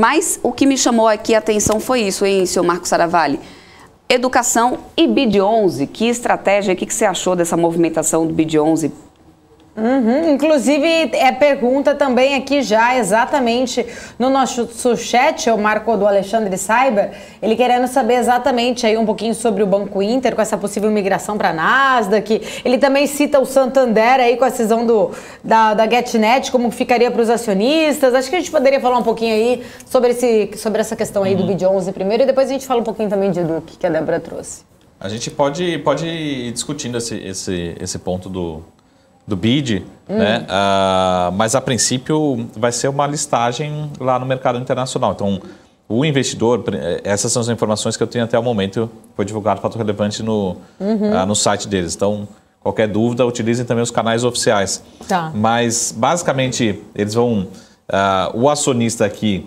Mas o que me chamou aqui a atenção foi isso, hein, seu Marco Saravalli? Educação e BID 11. Que estratégia, o que, que você achou dessa movimentação do BID 11 Uhum. Inclusive, é pergunta também aqui já, exatamente no nosso chat, o Marco do Alexandre Saiba, ele querendo saber exatamente aí um pouquinho sobre o Banco Inter, com essa possível migração para a Nasdaq. Ele também cita o Santander aí com a cisão do, da, da GetNet, como ficaria para os acionistas. Acho que a gente poderia falar um pouquinho aí sobre, esse, sobre essa questão aí uhum. do BID 11 primeiro e depois a gente fala um pouquinho também de Duke, que a Débora trouxe. A gente pode, pode ir discutindo esse, esse, esse ponto do, do BID, né? hum. né? Uh, mas a princípio vai ser uma listagem lá no mercado internacional. Então, o investidor, eh, essas são as informações que eu tenho até o momento, foi divulgado fato relevante no, uhum. uh, no site deles. Então, qualquer dúvida, utilizem também os canais oficiais. Tá. Mas, basicamente, eles vão. Uh, o acionista aqui,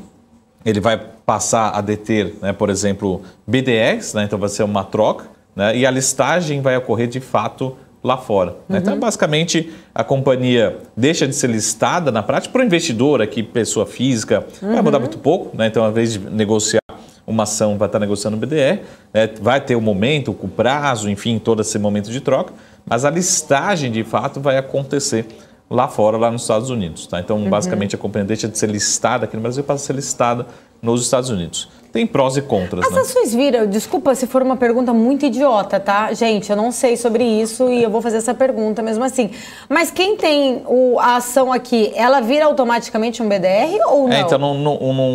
ele vai passar a deter, né, por exemplo, BDX, né, então vai ser uma troca, né, e a listagem vai ocorrer de fato lá fora. Uhum. Né? Então, uhum. basicamente, a companhia deixa de ser listada na prática para o investidor, aqui, pessoa física, uhum. vai mudar uhum. muito pouco. Né? Então, ao invés de negociar uma ação, vai estar negociando o BDR, né? vai ter o um momento, o prazo, enfim, todo esse momento de troca, mas a listagem, de fato, vai acontecer lá fora, lá nos Estados Unidos. Tá? Então, uhum. basicamente, a companhia deixa de ser listada aqui no Brasil para ser listada nos Estados Unidos tem prós e contras. Né? As né? ações viram, desculpa se for uma pergunta muito idiota, tá? Gente, eu não sei sobre isso e eu vou fazer essa pergunta mesmo assim. Mas quem tem o, a ação aqui, ela vira automaticamente um BDR ou é, não? É,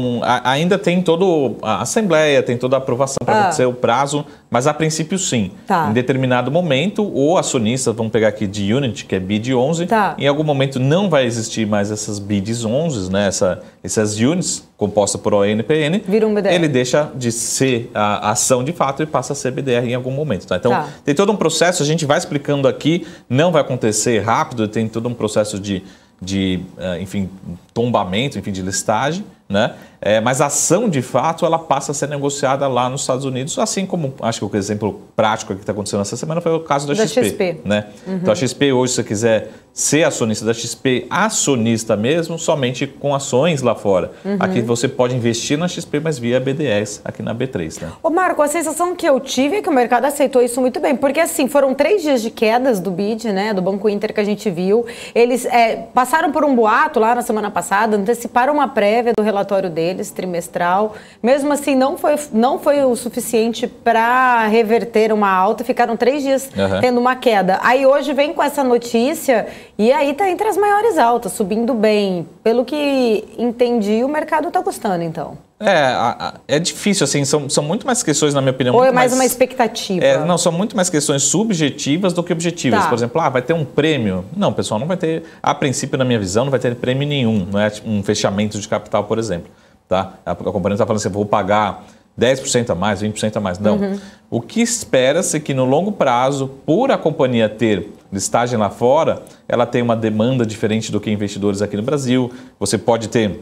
então ainda tem todo a assembleia, tem toda a aprovação para ah. acontecer o prazo, mas a princípio sim. Tá. Em determinado momento, o acionista, vamos pegar aqui de unit que é BID 11, tá. em algum momento não vai existir mais essas BIDs 11, né? Essa, essas units composta por ONPN, Vira um BDR. ele deixa de ser a ação de fato e passa a ser BDR em algum momento. Tá? Então, tá. tem todo um processo, a gente vai explicando aqui, não vai acontecer rápido, tem todo um processo de, de eh, enfim, tombamento, enfim, de listagem né? É, mas a ação de fato ela passa a ser negociada lá nos Estados Unidos, assim como acho que o exemplo prático que está acontecendo essa semana foi o caso da, da XP, XP, né? Uhum. Então a XP hoje, se você quiser ser acionista da XP, acionista mesmo, somente com ações lá fora. Uhum. Aqui você pode investir na XP, mas via BDS aqui na B3, né? Ô Marco, a sensação que eu tive é que o mercado aceitou isso muito bem, porque assim foram três dias de quedas do BID, né? Do Banco Inter que a gente viu, eles é, passaram por um boato lá na semana passada, anteciparam uma prévia do relatório relatório deles, trimestral. Mesmo assim, não foi, não foi o suficiente para reverter uma alta, ficaram três dias uhum. tendo uma queda. Aí hoje vem com essa notícia e aí está entre as maiores altas, subindo bem. Pelo que entendi, o mercado está gostando, então. É, é difícil, assim, são, são muito mais questões, na minha opinião. Ou é mais, mais uma expectativa? É, não, são muito mais questões subjetivas do que objetivas. Tá. Por exemplo, ah, vai ter um prêmio. Não, pessoal, não vai ter, a princípio, na minha visão, não vai ter prêmio nenhum, não é tipo, um fechamento de capital, por exemplo. Tá? A, a companhia está falando assim, vou pagar 10% a mais, 20% a mais. Não. Uhum. O que espera-se é que no longo prazo, por a companhia ter listagem lá fora, ela tem uma demanda diferente do que investidores aqui no Brasil. Você pode ter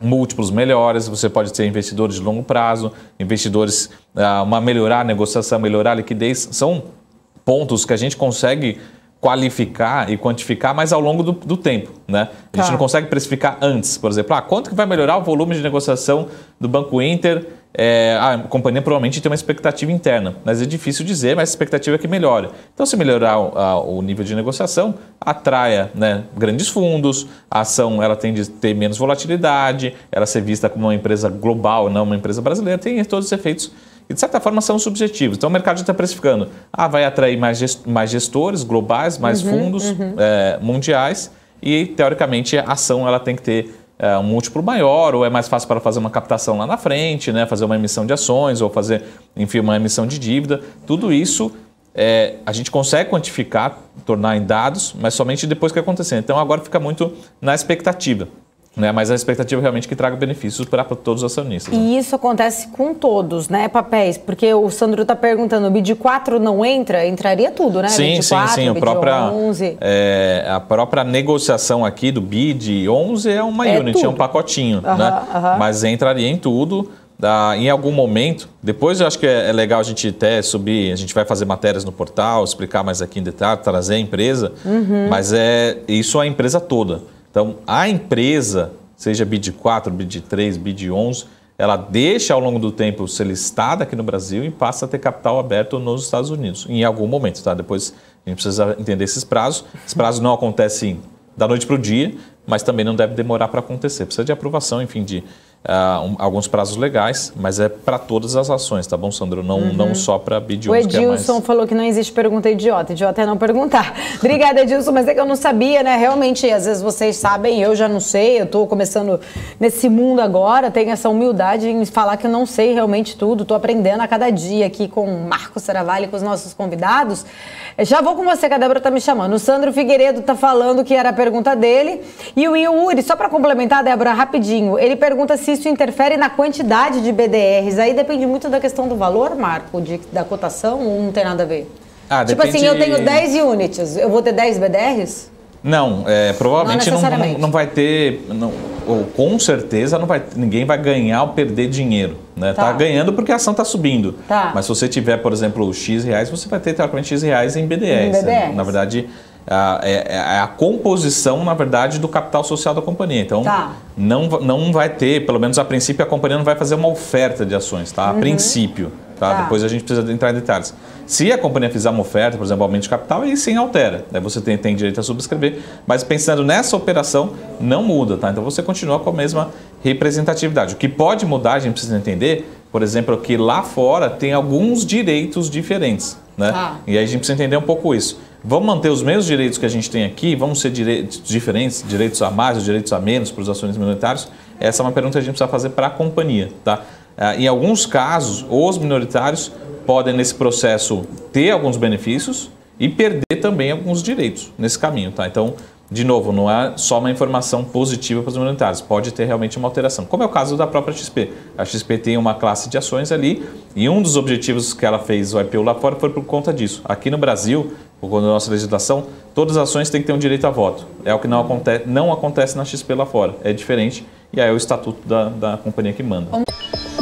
múltiplos melhores, você pode ter investidores de longo prazo, investidores, ah, uma melhorar a negociação, melhorar a liquidez, são pontos que a gente consegue qualificar e quantificar, mas ao longo do, do tempo. Né? A gente tá. não consegue precificar antes, por exemplo, ah, quanto que vai melhorar o volume de negociação do Banco Inter é, a companhia provavelmente tem uma expectativa interna, mas é difícil dizer, mas a expectativa é que melhore. Então, se melhorar o, a, o nível de negociação, atraia né, grandes fundos, a ação ela tende a ter menos volatilidade, ela ser vista como uma empresa global, não uma empresa brasileira, tem todos os efeitos e de certa forma são subjetivos. Então o mercado já está precificando. Ah, vai atrair mais, gest mais gestores globais, mais uhum, fundos uhum. É, mundiais e teoricamente a ação ela tem que ter é, um múltiplo maior, ou é mais fácil para fazer uma captação lá na frente, né? fazer uma emissão de ações, ou fazer, enfim, uma emissão de dívida. Tudo isso é, a gente consegue quantificar, tornar em dados, mas somente depois que acontecer. Então agora fica muito na expectativa. Né? Mas a expectativa é realmente que traga benefícios para todos os acionistas. Né? E isso acontece com todos, né, papéis? Porque o Sandro está perguntando, o BID 4 não entra? Entraria tudo, né? Sim, sim, sim. O BID própria, 11. Eh, é, a própria negociação aqui do BID 11 é uma é unit, tudo. é um pacotinho, né? Mas entraria em tudo. Da, em algum momento, depois eu acho que é, é, legal a gente até subir, a gente vai fazer matérias no portal, explicar mais aqui em detalhe, trazer a empresa, uhum. mas é isso é a empresa toda. Então, a empresa, seja BID 4, BID 3, BID 11, ela deixa ao longo do tempo ser listada aqui no Brasil e passa a ter capital aberto nos Estados Unidos, em algum momento, tá? Depois a gente precisa entender esses prazos. Esses prazos não acontecem da noite para o dia, mas também não deve demorar para acontecer. Precisa de aprovação, enfim, de, Uh, um, alguns prazos legais, mas é para todas as ações, tá bom, Sandro? Não, uhum. não só para BDUs. O Edilson é mais... falou que não existe pergunta idiota. Idiota é não perguntar. Obrigada, Edilson, mas é que eu não sabia, né? Realmente, às vezes vocês sabem, eu já não sei, eu estou começando nesse mundo agora, tenho essa humildade em falar que eu não sei realmente tudo, estou aprendendo a cada dia aqui com o Marcos Saravalli, com os nossos convidados. É, já vou com você, que a Débora tá me chamando. O Sandro Figueiredo tá falando que era a pergunta dele. E o Yuri, só para complementar, Débora, rapidinho, ele pergunta se isso interfere na quantidade de BDRs. Aí depende muito da questão do valor, Marco, de, da cotação, ou não tem nada a ver? Ah, tipo depende... assim, eu tenho 10 units, eu vou ter 10 BDRs? Não, é, provavelmente não, não, não, vai ter. Não, ou com certeza não vai, ninguém vai ganhar ou perder dinheiro. Né? Tá. tá. ganhando porque a ação está subindo. Tá. Mas se você tiver, por exemplo, X reais, você vai ter teoricamente X reais em BDRs. Em BDRs. Né? Na verdade, a, é, a, é, é a composição, na verdade, do capital social da companhia. Então, tá. não, não vai ter, pelo menos a princípio, a companhia não vai fazer uma oferta de ações, tá? A uhum. princípio. Tá? tá? Depois a gente precisa entrar em detalhes. Se a companhia fizer uma oferta, por exemplo, aumento de capital, aí sim altera. Né? Você tem, tem direito a subscrever. Mas pensando nessa operação, não muda, tá? Então você continua com a mesma representatividade. O que pode mudar, a gente precisa entender, por exemplo, é que lá fora tem alguns direitos diferentes. Né? Ah. E aí a gente precisa entender um pouco isso. Vamos manter os mesmos direitos que a gente tem aqui? Vamos ser direitos diferentes, direitos a mais, direitos a menos para os acionistas minoritários? Essa é uma pergunta que a gente precisa fazer para a companhia. Tá? Ah, em alguns casos, os minoritários podem, nesse processo, ter alguns benefícios e perder também alguns direitos nesse caminho. Tá? Então, de novo, não é só uma informação positiva para os minoritários, pode ter realmente uma alteração, como é o caso da própria XP. A XP tem uma classe de ações ali e um dos objetivos que ela fez o IPO lá fora foi por conta disso. Aqui no Brasil, com a nossa legislação, todas as ações têm que ter um direito a voto. É o que não acontece, não acontece na XP lá fora, é diferente e aí é o estatuto da, da companhia que manda.